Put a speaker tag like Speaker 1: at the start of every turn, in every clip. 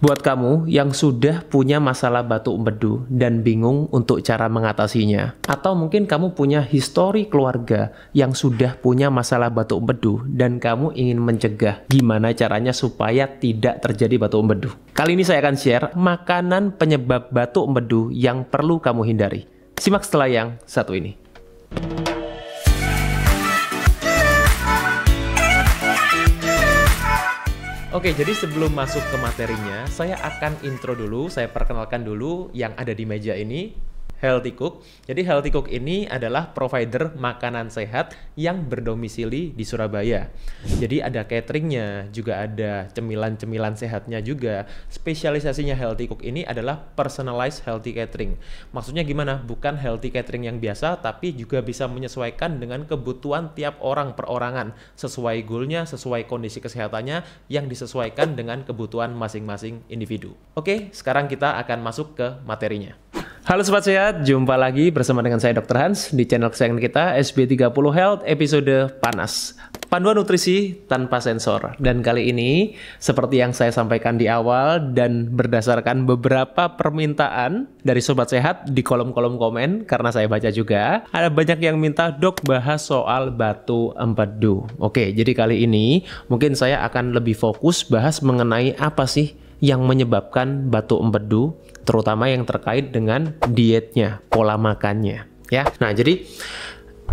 Speaker 1: Buat kamu yang sudah punya masalah batuk empedu dan bingung untuk cara mengatasinya, atau mungkin kamu punya histori keluarga yang sudah punya masalah batuk empedu dan kamu ingin mencegah gimana caranya supaya tidak terjadi batuk empedu. Kali ini saya akan share makanan penyebab batuk empedu yang perlu kamu hindari. Simak setelah yang satu ini. Oke, jadi sebelum masuk ke materinya, saya akan intro dulu, saya perkenalkan dulu yang ada di meja ini. Healthy Cook. Jadi Healthy Cook ini adalah provider makanan sehat yang berdomisili di Surabaya. Jadi ada cateringnya, juga ada cemilan-cemilan sehatnya juga. Spesialisasinya Healthy Cook ini adalah personalized healthy catering. Maksudnya gimana? Bukan healthy catering yang biasa, tapi juga bisa menyesuaikan dengan kebutuhan tiap orang perorangan sesuai goalnya, sesuai kondisi kesehatannya yang disesuaikan dengan kebutuhan masing-masing individu. Oke, sekarang kita akan masuk ke materinya. Halo Sobat Sehat, jumpa lagi bersama dengan saya Dr. Hans di channel kesayangan kita SB30 Health episode Panas. Panduan nutrisi tanpa sensor. Dan kali ini seperti yang saya sampaikan di awal dan berdasarkan beberapa permintaan dari Sobat Sehat di kolom-kolom komen karena saya baca juga, ada banyak yang minta dok bahas soal batu empedu. Oke, jadi kali ini mungkin saya akan lebih fokus bahas mengenai apa sih yang menyebabkan batu empedu, terutama yang terkait dengan dietnya, pola makannya. Ya, nah jadi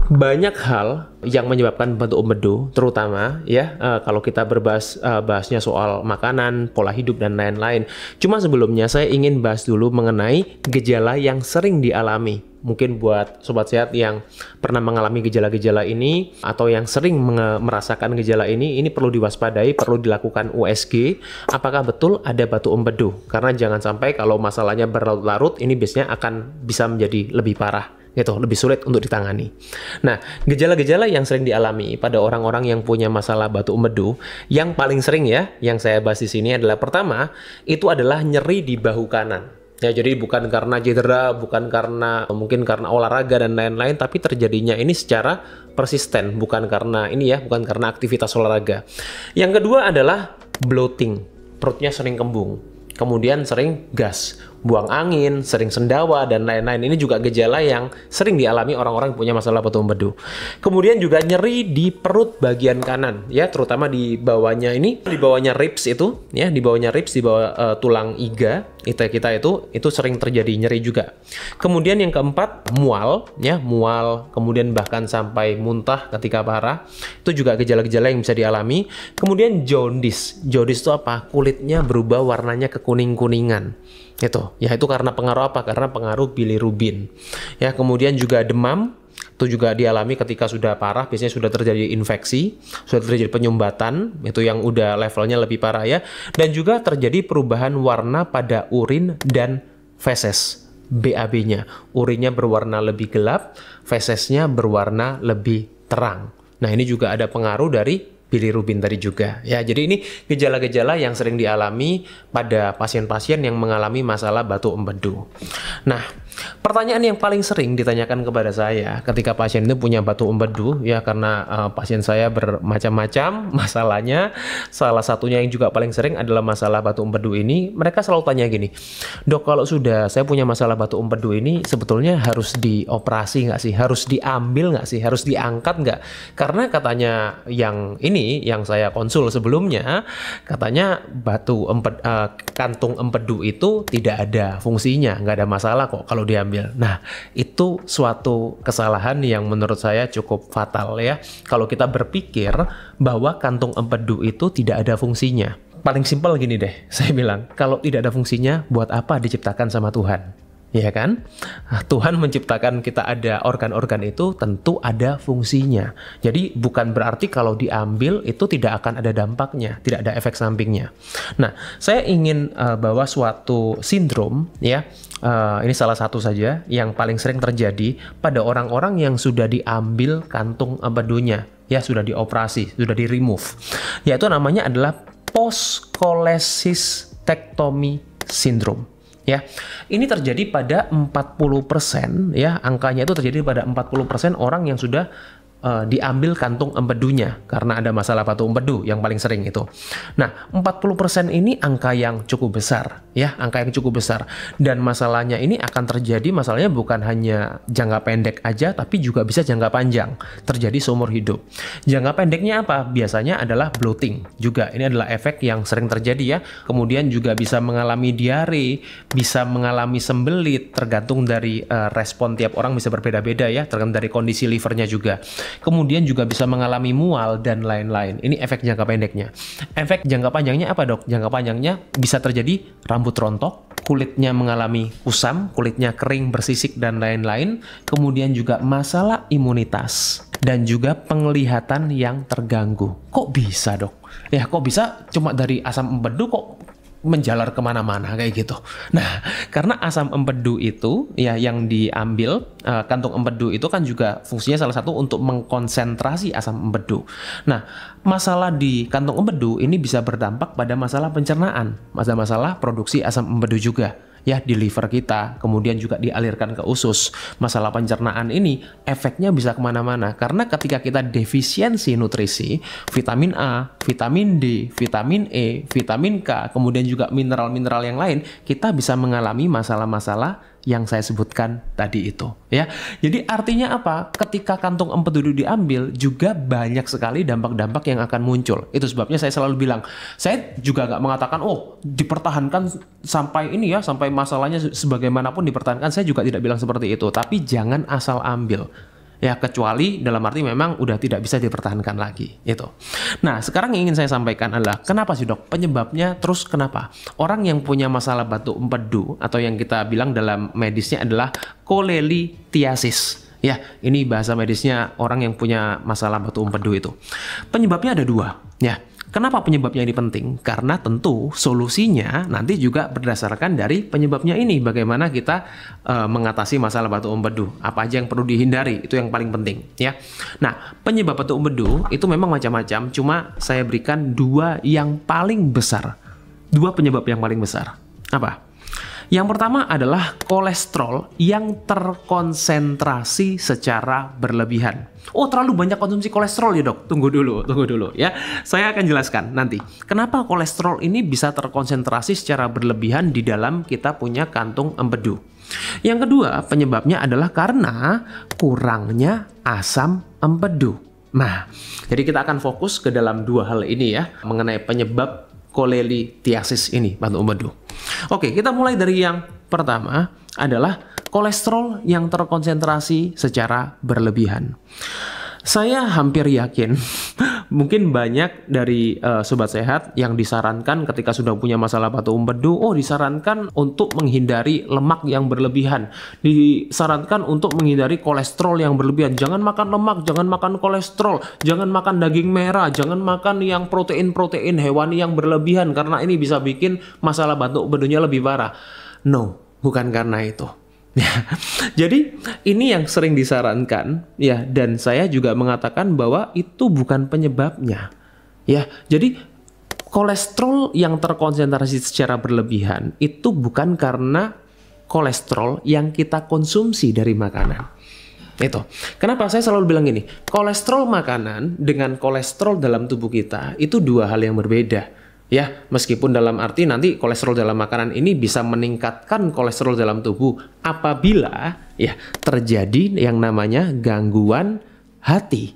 Speaker 1: banyak hal yang menyebabkan bentuk empedu, terutama ya uh, kalau kita berbahas uh, bahasnya soal makanan, pola hidup dan lain-lain. Cuma sebelumnya saya ingin bahas dulu mengenai gejala yang sering dialami. Mungkin buat sobat sehat yang pernah mengalami gejala-gejala ini atau yang sering merasakan gejala ini, ini perlu diwaspadai, perlu dilakukan USG. Apakah betul ada batu empedu? Karena jangan sampai kalau masalahnya berlarut-larut, ini biasanya akan bisa menjadi lebih parah gitu lebih sulit untuk ditangani. Nah, gejala-gejala yang sering dialami pada orang-orang yang punya masalah batu empedu yang paling sering ya yang saya bahas di sini adalah pertama itu adalah nyeri di bahu kanan. Ya, jadi bukan karena cedera, bukan karena mungkin karena olahraga dan lain-lain, tapi terjadinya ini secara persisten, bukan karena ini ya, bukan karena aktivitas olahraga. Yang kedua adalah bloating, perutnya sering kembung, kemudian sering gas buang angin, sering sendawa, dan lain-lain. Ini juga gejala yang sering dialami orang-orang yang punya masalah batu empedu. Kemudian juga nyeri di perut bagian kanan, ya, terutama di bawahnya ini, di bawahnya ribs itu, ya, di bawahnya ribs, di bawah uh, tulang iga, itu kita itu, itu sering terjadi nyeri juga. Kemudian yang keempat, mual, ya, mual, kemudian bahkan sampai muntah ketika parah, itu juga gejala-gejala yang bisa dialami. Kemudian jaundice, jaundice itu apa? Kulitnya berubah warnanya kekuning-kuningan itu ya itu karena pengaruh apa karena pengaruh bilirubin ya kemudian juga demam itu juga dialami ketika sudah parah biasanya sudah terjadi infeksi sudah terjadi penyumbatan itu yang udah levelnya lebih parah ya dan juga terjadi perubahan warna pada urin dan feses BAB-nya urinnya berwarna lebih gelap fesesnya berwarna lebih terang nah ini juga ada pengaruh dari pilih rubin tadi juga. Ya, jadi ini gejala-gejala yang sering dialami pada pasien-pasien yang mengalami masalah batuk empedu. Nah, Pertanyaan yang paling sering ditanyakan kepada saya ketika pasien itu punya batu empedu ya karena uh, pasien saya bermacam-macam masalahnya. Salah satunya yang juga paling sering adalah masalah batu empedu ini. Mereka selalu tanya gini, dok kalau sudah saya punya masalah batu empedu ini sebetulnya harus dioperasi nggak sih? Harus diambil nggak sih? Harus diangkat nggak? Karena katanya yang ini yang saya konsul sebelumnya katanya batu emped, uh, eh, kantung empedu itu tidak ada fungsinya, nggak ada masalah kok kalau diambil. Nah, itu suatu kesalahan yang menurut saya cukup fatal ya. Kalau kita berpikir bahwa kantung empedu itu tidak ada fungsinya. Paling simpel gini deh, saya bilang, kalau tidak ada fungsinya, buat apa diciptakan sama Tuhan? ya kan? Nah, Tuhan menciptakan kita ada organ-organ itu tentu ada fungsinya. Jadi bukan berarti kalau diambil itu tidak akan ada dampaknya, tidak ada efek sampingnya. Nah, saya ingin uh, bawa suatu sindrom ya uh, ini salah satu saja yang paling sering terjadi pada orang-orang yang sudah diambil kantung abadunya ya sudah dioperasi sudah di remove yaitu namanya adalah poskolesis tektomi syndrome ya. Ini terjadi pada 40% ya, angkanya itu terjadi pada 40% orang yang sudah uh, diambil kantung empedunya karena ada masalah batu empedu yang paling sering itu. Nah, 40% ini angka yang cukup besar ya, angka yang cukup besar. Dan masalahnya ini akan terjadi masalahnya bukan hanya jangka pendek aja tapi juga bisa jangka panjang, terjadi seumur hidup. Jangka pendeknya apa? Biasanya adalah bloating juga. Ini adalah efek yang sering terjadi ya. Kemudian juga bisa mengalami diare, bisa mengalami sembelit tergantung dari uh, respon tiap orang bisa berbeda-beda ya, tergantung dari kondisi livernya juga kemudian juga bisa mengalami mual dan lain-lain. Ini efek jangka pendeknya. Efek jangka panjangnya apa dok? Jangka panjangnya bisa terjadi rambut rontok, kulitnya mengalami kusam, kulitnya kering, bersisik, dan lain-lain. Kemudian juga masalah imunitas dan juga penglihatan yang terganggu. Kok bisa dok? Ya kok bisa cuma dari asam empedu kok menjalar kemana-mana kayak gitu. Nah, karena asam empedu itu ya yang diambil uh, kantung empedu itu kan juga fungsinya salah satu untuk mengkonsentrasi asam empedu. Nah, masalah di kantung empedu ini bisa berdampak pada masalah pencernaan, masalah masalah produksi asam empedu juga ya di liver kita, kemudian juga dialirkan ke usus. Masalah pencernaan ini efeknya bisa kemana-mana karena ketika kita defisiensi nutrisi, vitamin A, vitamin D, vitamin E, vitamin K, kemudian juga mineral-mineral yang lain, kita bisa mengalami masalah-masalah yang saya sebutkan tadi itu ya. Jadi artinya apa? Ketika kantung empedu diambil juga banyak sekali dampak-dampak yang akan muncul. Itu sebabnya saya selalu bilang, saya juga nggak mengatakan oh dipertahankan sampai ini ya, sampai masalahnya sebagaimanapun dipertahankan. Saya juga tidak bilang seperti itu, tapi jangan asal ambil ya kecuali dalam arti memang udah tidak bisa dipertahankan lagi itu. Nah sekarang yang ingin saya sampaikan adalah kenapa sih dok penyebabnya terus kenapa orang yang punya masalah batu empedu atau yang kita bilang dalam medisnya adalah kolelitiasis ya ini bahasa medisnya orang yang punya masalah batu empedu itu penyebabnya ada dua ya Kenapa penyebabnya ini penting? Karena tentu solusinya nanti juga berdasarkan dari penyebabnya ini. Bagaimana kita e, mengatasi masalah batu empedu? Apa aja yang perlu dihindari? Itu yang paling penting, ya. Nah, penyebab batu empedu itu memang macam-macam. Cuma saya berikan dua yang paling besar, dua penyebab yang paling besar. Apa? Yang pertama adalah kolesterol yang terkonsentrasi secara berlebihan. Oh, terlalu banyak konsumsi kolesterol ya, Dok. Tunggu dulu, tunggu dulu ya. Saya akan jelaskan nanti. Kenapa kolesterol ini bisa terkonsentrasi secara berlebihan di dalam kita punya kantung empedu? Yang kedua, penyebabnya adalah karena kurangnya asam empedu. Nah, jadi kita akan fokus ke dalam dua hal ini ya, mengenai penyebab kolelitiasis ini, bantu empedu. Oke, kita mulai dari yang pertama adalah kolesterol yang terkonsentrasi secara berlebihan. Saya hampir yakin mungkin banyak dari uh, sobat sehat yang disarankan ketika sudah punya masalah batu empedu, oh disarankan untuk menghindari lemak yang berlebihan. Disarankan untuk menghindari kolesterol yang berlebihan. Jangan makan lemak, jangan makan kolesterol, jangan makan daging merah, jangan makan yang protein-protein hewani yang berlebihan karena ini bisa bikin masalah batu empedunya lebih parah. No, bukan karena itu Ya. Jadi ini yang sering disarankan ya dan saya juga mengatakan bahwa itu bukan penyebabnya. Ya, jadi kolesterol yang terkonsentrasi secara berlebihan itu bukan karena kolesterol yang kita konsumsi dari makanan. Itu. Kenapa saya selalu bilang gini, kolesterol makanan dengan kolesterol dalam tubuh kita itu dua hal yang berbeda. Ya, meskipun dalam arti nanti kolesterol dalam makanan ini bisa meningkatkan kolesterol dalam tubuh apabila ya terjadi yang namanya gangguan hati.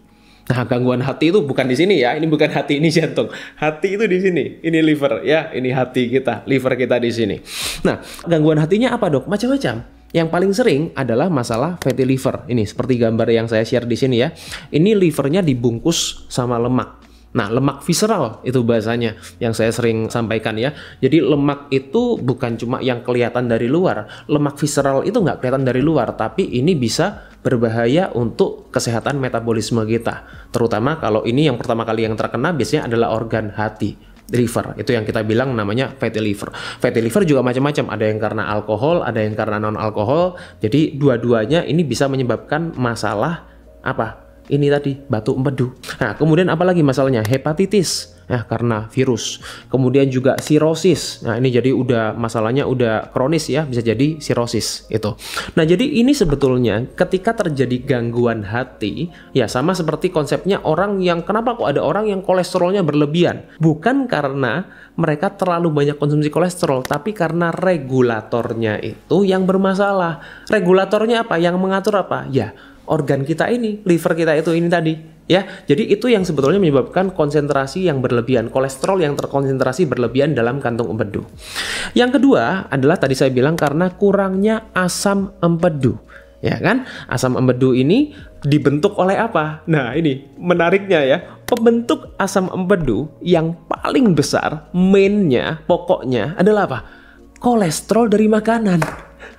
Speaker 1: Nah, gangguan hati itu bukan di sini ya. Ini bukan hati ini jantung. Hati itu di sini. Ini liver ya, ini hati kita, liver kita di sini. Nah, gangguan hatinya apa, Dok? Macam-macam. Yang paling sering adalah masalah fatty liver. Ini seperti gambar yang saya share di sini ya. Ini livernya dibungkus sama lemak. Nah, lemak visceral itu bahasanya yang saya sering sampaikan ya. Jadi lemak itu bukan cuma yang kelihatan dari luar. Lemak visceral itu nggak kelihatan dari luar, tapi ini bisa berbahaya untuk kesehatan metabolisme kita. Terutama kalau ini yang pertama kali yang terkena biasanya adalah organ hati liver. Itu yang kita bilang namanya fatty liver. Fatty liver juga macam-macam, ada yang karena alkohol, ada yang karena non alkohol. Jadi dua-duanya ini bisa menyebabkan masalah apa? ini tadi batu empedu. Nah, kemudian apa lagi masalahnya? Hepatitis. Nah, karena virus. Kemudian juga sirosis. Nah, ini jadi udah masalahnya udah kronis ya, bisa jadi sirosis itu. Nah, jadi ini sebetulnya ketika terjadi gangguan hati, ya sama seperti konsepnya orang yang kenapa kok ada orang yang kolesterolnya berlebihan? Bukan karena mereka terlalu banyak konsumsi kolesterol, tapi karena regulatornya itu yang bermasalah. Regulatornya apa? Yang mengatur apa? Ya, organ kita ini, liver kita itu ini tadi, ya. Jadi itu yang sebetulnya menyebabkan konsentrasi yang berlebihan, kolesterol yang terkonsentrasi berlebihan dalam kantung empedu. Yang kedua adalah tadi saya bilang karena kurangnya asam empedu ya kan? Asam empedu ini dibentuk oleh apa? Nah, ini menariknya ya. Pembentuk asam empedu yang paling besar, mainnya, pokoknya adalah apa? Kolesterol dari makanan.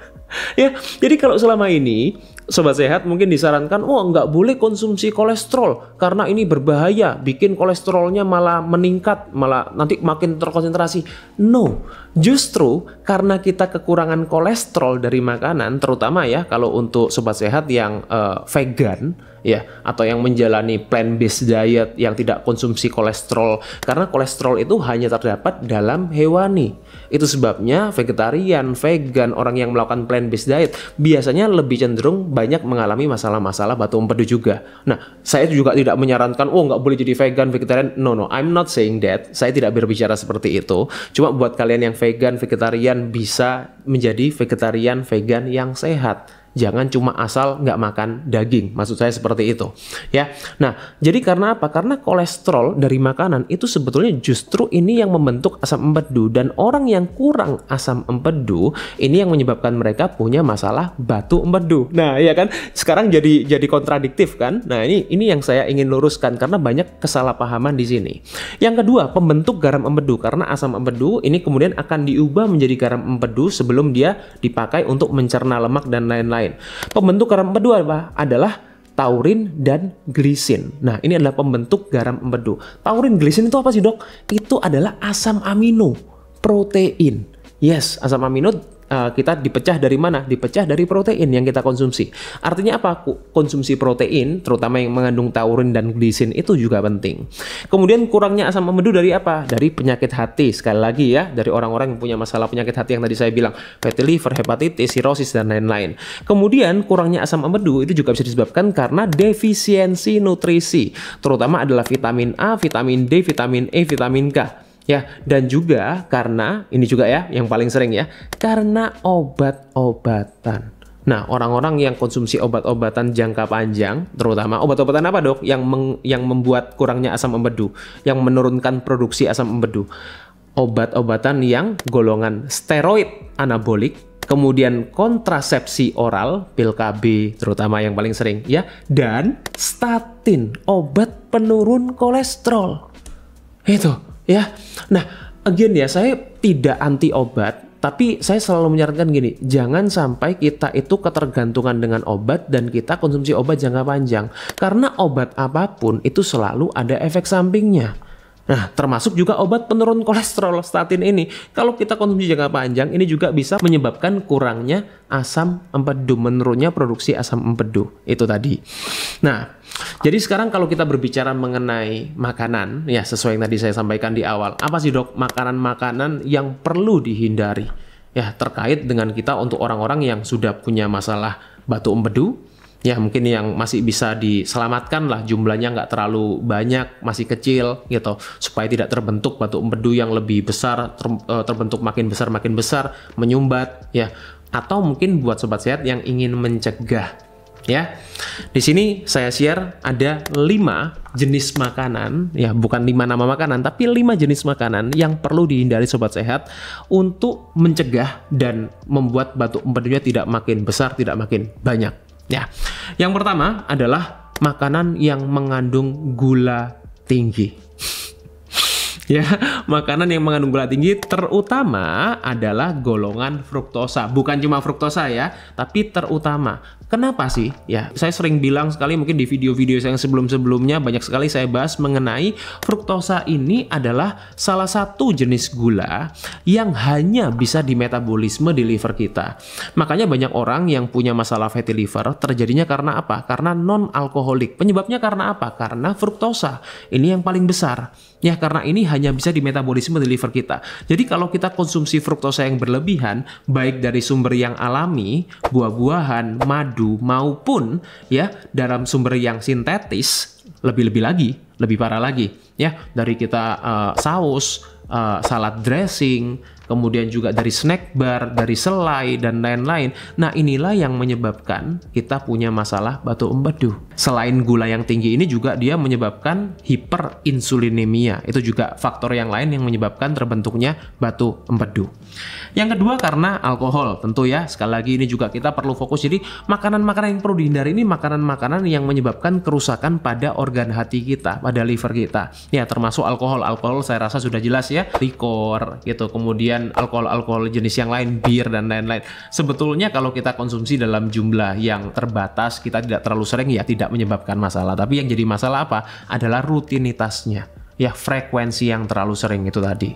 Speaker 1: ya, jadi kalau selama ini sobat sehat mungkin disarankan, oh nggak boleh konsumsi kolesterol karena ini berbahaya, bikin kolesterolnya malah meningkat, malah nanti makin terkonsentrasi. No, justru karena kita kekurangan kolesterol dari makanan, terutama ya kalau untuk sobat sehat yang uh, vegan ya atau yang menjalani plan based diet yang tidak konsumsi kolesterol karena kolesterol itu hanya terdapat dalam hewani itu sebabnya vegetarian vegan orang yang melakukan plan based diet biasanya lebih cenderung banyak mengalami masalah-masalah batu empedu juga nah saya juga tidak menyarankan oh nggak boleh jadi vegan vegetarian no no I'm not saying that saya tidak berbicara seperti itu cuma buat kalian yang vegan vegetarian bisa menjadi vegetarian vegan yang sehat Jangan cuma asal nggak makan daging. Maksud saya seperti itu. Ya. Nah, jadi karena apa? Karena kolesterol dari makanan itu sebetulnya justru ini yang membentuk asam empedu dan orang yang kurang asam empedu ini yang menyebabkan mereka punya masalah batu empedu. Nah, ya kan? Sekarang jadi jadi kontradiktif kan? Nah, ini ini yang saya ingin luruskan karena banyak kesalahpahaman di sini. Yang kedua, pembentuk garam empedu karena asam empedu ini kemudian akan diubah menjadi garam empedu sebelum dia dipakai untuk mencerna lemak dan lain-lain lain. Pembentuk garam empedu apa? adalah taurin dan glisin. Nah, ini adalah pembentuk garam empedu. Taurin glisin itu apa sih, Dok? Itu adalah asam amino protein. Yes, asam amino Eh, kita dipecah dari mana? Dipecah dari protein yang kita konsumsi. Artinya apa? Konsumsi protein, terutama yang mengandung taurin dan glisin itu juga penting. Kemudian kurangnya asam empedu dari apa? Dari penyakit hati. Sekali lagi ya, dari orang-orang yang punya masalah penyakit hati yang tadi saya bilang, fatty liver, hepatitis, sirosis dan lain-lain. Kemudian kurangnya asam empedu itu juga bisa disebabkan karena defisiensi nutrisi, terutama adalah vitamin A, vitamin D, vitamin E, vitamin K. Ya, dan juga karena ini juga ya yang paling sering ya, karena obat-obatan. Nah, orang-orang yang konsumsi obat-obatan jangka panjang, terutama obat-obatan apa dok, yang meng, yang membuat kurangnya asam empedu, yang menurunkan produksi asam empedu, obat-obatan yang golongan steroid anabolik, kemudian kontrasepsi oral, pil KB, terutama yang paling sering, ya, dan statin, obat penurun kolesterol. Itu Ya, nah again ya saya tidak anti obat, tapi saya selalu menyarankan gini, jangan sampai kita itu ketergantungan dengan obat dan kita konsumsi obat jangka panjang. Karena obat apapun itu selalu ada efek sampingnya. Nah, termasuk juga obat penurun kolesterol statin ini. Kalau kita konsumsi jangka panjang, ini juga bisa menyebabkan kurangnya asam empedu, menurunnya produksi asam empedu. Itu tadi. Nah, jadi sekarang kalau kita berbicara mengenai makanan, ya sesuai yang tadi saya sampaikan di awal, apa sih dok makanan-makanan yang perlu dihindari? Ya, terkait dengan kita untuk orang-orang yang sudah punya masalah batu empedu, ya mungkin yang masih bisa diselamatkan lah jumlahnya nggak terlalu banyak masih kecil gitu supaya tidak terbentuk batu empedu yang lebih besar ter, e, terbentuk makin besar makin besar menyumbat ya atau mungkin buat sobat sehat yang ingin mencegah ya di sini saya share ada lima jenis makanan ya bukan 5 nama makanan tapi lima jenis makanan yang perlu dihindari sobat sehat untuk mencegah dan membuat batu empedunya tidak makin besar tidak makin banyak Ya, yang pertama adalah makanan yang mengandung gula tinggi. ya, makanan yang mengandung gula tinggi terutama adalah golongan fruktosa. Bukan cuma fruktosa ya, tapi terutama Kenapa sih? Ya, saya sering bilang sekali mungkin di video-video saya yang sebelum-sebelumnya banyak sekali saya bahas mengenai fruktosa ini adalah salah satu jenis gula yang hanya bisa di metabolisme di liver kita. Makanya banyak orang yang punya masalah fatty liver terjadinya karena apa? Karena non alkoholik. Penyebabnya karena apa? Karena fruktosa. Ini yang paling besar. Ya, karena ini hanya bisa di metabolisme di liver kita. Jadi kalau kita konsumsi fruktosa yang berlebihan, baik dari sumber yang alami, buah-buahan, madu, maupun ya dalam sumber yang sintetis, lebih-lebih lagi, lebih parah lagi. Ya, dari kita uh, saus, uh, salad dressing, kemudian juga dari snack bar, dari selai, dan lain-lain. Nah inilah yang menyebabkan kita punya masalah batu empedu. Selain gula yang tinggi ini juga dia menyebabkan hiperinsulinemia. Itu juga faktor yang lain yang menyebabkan terbentuknya batu empedu. Yang kedua karena alkohol tentu ya. Sekali lagi ini juga kita perlu fokus. Jadi makanan-makanan yang perlu dihindari ini makanan-makanan yang menyebabkan kerusakan pada organ hati kita, pada liver kita. Ya termasuk alkohol. Alkohol saya rasa sudah jelas ya. Likor gitu. Kemudian kemudian alkohol-alkohol jenis yang lain, bir dan lain-lain. Sebetulnya kalau kita konsumsi dalam jumlah yang terbatas, kita tidak terlalu sering ya tidak menyebabkan masalah. Tapi yang jadi masalah apa? Adalah rutinitasnya ya frekuensi yang terlalu sering itu tadi.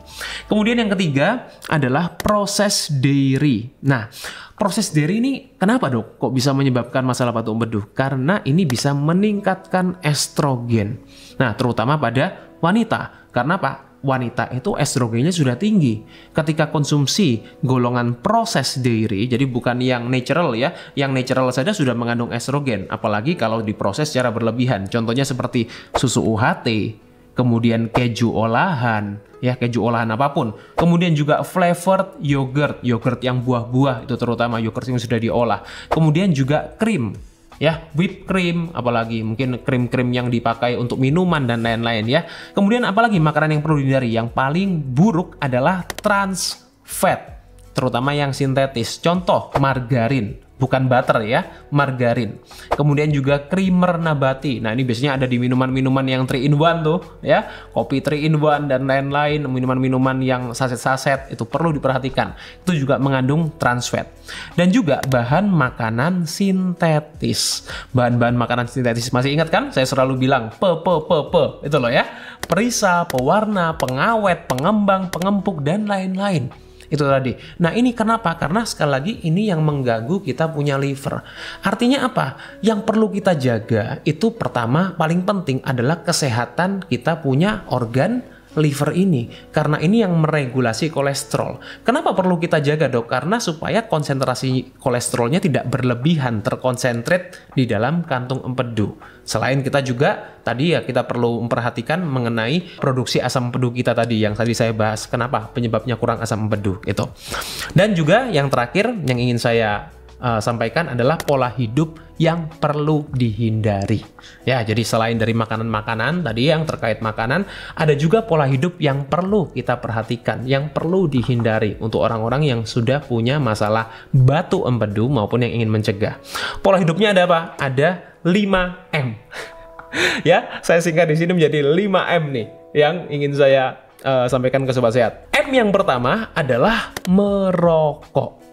Speaker 1: Kemudian yang ketiga adalah proses dairy. Nah, proses dairy ini kenapa dok? Kok bisa menyebabkan masalah batu empedu? Karena ini bisa meningkatkan estrogen. Nah, terutama pada wanita. Karena apa? wanita itu estrogennya sudah tinggi. Ketika konsumsi golongan proses dairy, jadi bukan yang natural ya, yang natural saja sudah mengandung estrogen, apalagi kalau diproses secara berlebihan. Contohnya seperti susu UHT, kemudian keju olahan, ya keju olahan apapun. Kemudian juga flavored yogurt, yogurt yang buah-buah itu terutama yogurt yang sudah diolah. Kemudian juga krim ya whipped cream apalagi mungkin krim-krim yang dipakai untuk minuman dan lain-lain ya kemudian apalagi makanan yang perlu dihindari yang paling buruk adalah trans fat terutama yang sintetis contoh margarin bukan butter ya, margarin. Kemudian juga creamer nabati. Nah, ini biasanya ada di minuman-minuman yang 3 in 1 tuh ya, kopi 3 in 1 dan lain-lain, minuman-minuman yang saset-saset itu perlu diperhatikan. Itu juga mengandung trans fat. Dan juga bahan makanan sintetis. Bahan-bahan makanan sintetis masih ingat kan? Saya selalu bilang pe pe pe pe itu loh ya. Perisa, pewarna, pengawet, pengembang, pengempuk dan lain-lain itu tadi. Nah ini kenapa? Karena sekali lagi ini yang mengganggu kita punya liver. Artinya apa? Yang perlu kita jaga itu pertama paling penting adalah kesehatan kita punya organ liver ini karena ini yang meregulasi kolesterol. Kenapa perlu kita jaga dok? Karena supaya konsentrasi kolesterolnya tidak berlebihan terkonsentrat di dalam kantung empedu. Selain kita juga tadi ya kita perlu memperhatikan mengenai produksi asam empedu kita tadi yang tadi saya bahas kenapa penyebabnya kurang asam empedu itu. Dan juga yang terakhir yang ingin saya uh, sampaikan adalah pola hidup yang perlu dihindari. Ya, jadi selain dari makanan-makanan tadi yang terkait makanan, ada juga pola hidup yang perlu kita perhatikan, yang perlu dihindari untuk orang-orang yang sudah punya masalah batu empedu maupun yang ingin mencegah. Pola hidupnya ada apa? Ada 5M. ya, saya singkat di sini menjadi 5M nih yang ingin saya uh, sampaikan ke sobat sehat. M yang pertama adalah merokok.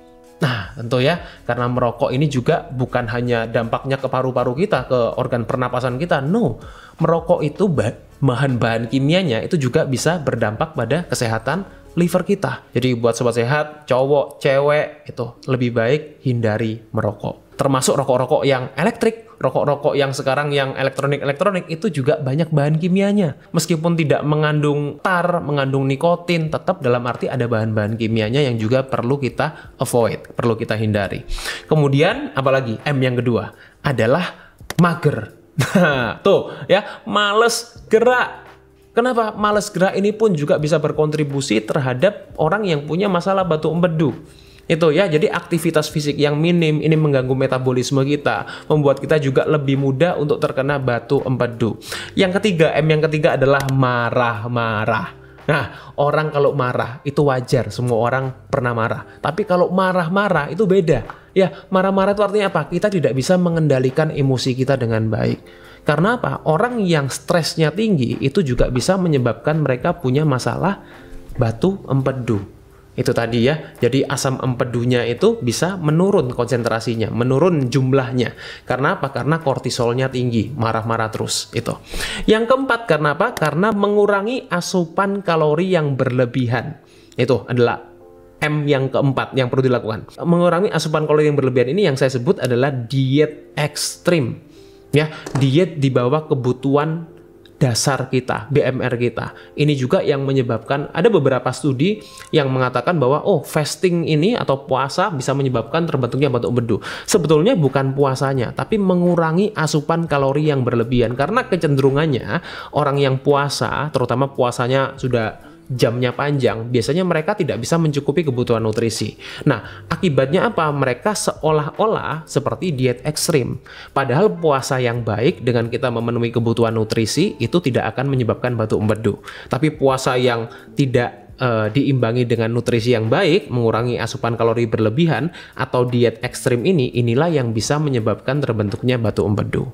Speaker 1: Nah, tentu ya, karena merokok ini juga bukan hanya dampaknya ke paru-paru kita, ke organ pernapasan kita. No, merokok itu bahan-bahan kimianya itu juga bisa berdampak pada kesehatan liver kita. Jadi buat sobat sehat, cowok, cewek, itu lebih baik hindari merokok. Termasuk rokok-rokok yang elektrik, rokok-rokok yang sekarang yang elektronik-elektronik itu juga banyak bahan kimianya. Meskipun tidak mengandung tar, mengandung nikotin, tetap dalam arti ada bahan-bahan kimianya yang juga perlu kita avoid, perlu kita hindari. Kemudian apalagi M yang kedua adalah mager. tuh ya, males gerak. Kenapa males gerak ini pun juga bisa berkontribusi terhadap orang yang punya masalah batu empedu itu ya jadi aktivitas fisik yang minim ini mengganggu metabolisme kita membuat kita juga lebih mudah untuk terkena batu empedu yang ketiga M yang ketiga adalah marah-marah Nah, orang kalau marah itu wajar, semua orang pernah marah. Tapi kalau marah-marah itu beda. Ya, marah-marah itu artinya apa? Kita tidak bisa mengendalikan emosi kita dengan baik. Karena apa? Orang yang stresnya tinggi itu juga bisa menyebabkan mereka punya masalah batu empedu itu tadi ya. Jadi asam empedunya itu bisa menurun konsentrasinya, menurun jumlahnya. Karena apa? Karena kortisolnya tinggi, marah-marah terus itu. Yang keempat karena apa? Karena mengurangi asupan kalori yang berlebihan. Itu adalah M yang keempat yang perlu dilakukan. Mengurangi asupan kalori yang berlebihan ini yang saya sebut adalah diet ekstrim. Ya, diet di bawah kebutuhan dasar kita, BMR kita. Ini juga yang menyebabkan ada beberapa studi yang mengatakan bahwa oh fasting ini atau puasa bisa menyebabkan terbentuknya batuk bedu. Sebetulnya bukan puasanya, tapi mengurangi asupan kalori yang berlebihan karena kecenderungannya orang yang puasa, terutama puasanya sudah jamnya panjang, biasanya mereka tidak bisa mencukupi kebutuhan nutrisi. Nah, akibatnya apa? Mereka seolah-olah seperti diet ekstrim. Padahal puasa yang baik dengan kita memenuhi kebutuhan nutrisi itu tidak akan menyebabkan batuk empedu. Tapi puasa yang tidak eh, diimbangi dengan nutrisi yang baik, mengurangi asupan kalori berlebihan, atau diet ekstrim ini, inilah yang bisa menyebabkan terbentuknya batu empedu.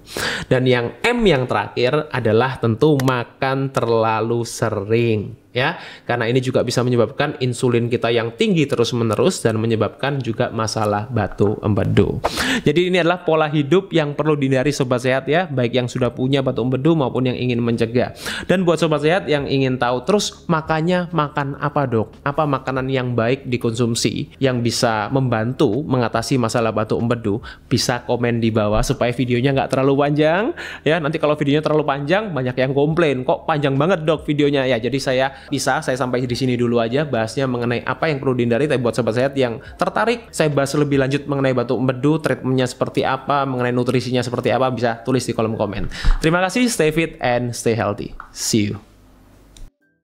Speaker 1: Dan yang M yang terakhir adalah tentu makan terlalu sering ya karena ini juga bisa menyebabkan insulin kita yang tinggi terus-menerus dan menyebabkan juga masalah batu empedu. Jadi ini adalah pola hidup yang perlu dihindari sobat sehat ya, baik yang sudah punya batu empedu maupun yang ingin mencegah. Dan buat sobat sehat yang ingin tahu terus makanya makan apa dok? Apa makanan yang baik dikonsumsi yang bisa membantu mengatasi masalah batu empedu? Bisa komen di bawah supaya videonya nggak terlalu panjang ya. Nanti kalau videonya terlalu panjang banyak yang komplain kok panjang banget dok videonya ya. Jadi saya bisa, saya sampai di sini dulu aja bahasnya mengenai apa yang perlu dihindari. Tapi buat sobat sehat yang tertarik, saya bahas lebih lanjut mengenai batu empedu, treatmentnya seperti apa, mengenai nutrisinya seperti apa, bisa tulis di kolom komen. Terima kasih, stay fit and stay healthy. See you.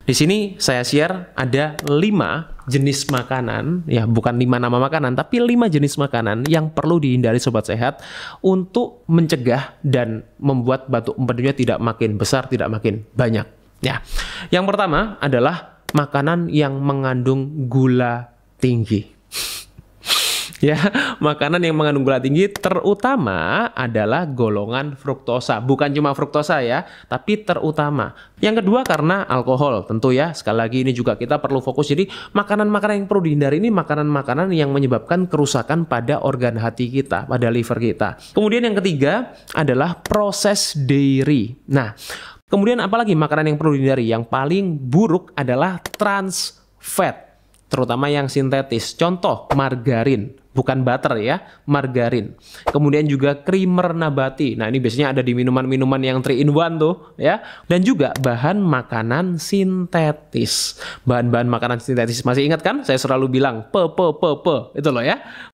Speaker 1: Di sini saya share ada lima jenis makanan, ya bukan 5 nama makanan, tapi lima jenis makanan yang perlu dihindari sobat sehat untuk mencegah dan membuat batu empedunya tidak makin besar, tidak makin banyak. Ya, yang pertama adalah makanan yang mengandung gula tinggi. ya, makanan yang mengandung gula tinggi terutama adalah golongan fruktosa. Bukan cuma fruktosa ya, tapi terutama. Yang kedua karena alkohol tentu ya. Sekali lagi ini juga kita perlu fokus. Jadi makanan-makanan yang perlu dihindari ini makanan-makanan yang menyebabkan kerusakan pada organ hati kita, pada liver kita. Kemudian yang ketiga adalah proses dairy. Nah, Kemudian apalagi makanan yang perlu dihindari? Yang paling buruk adalah trans fat, terutama yang sintetis. Contoh margarin, bukan butter ya, margarin. Kemudian juga creamer nabati. Nah, ini biasanya ada di minuman-minuman yang 3 in 1 tuh ya. Dan juga bahan makanan sintetis. Bahan-bahan makanan sintetis masih ingat kan? Saya selalu bilang pe pe pe pe itu loh ya.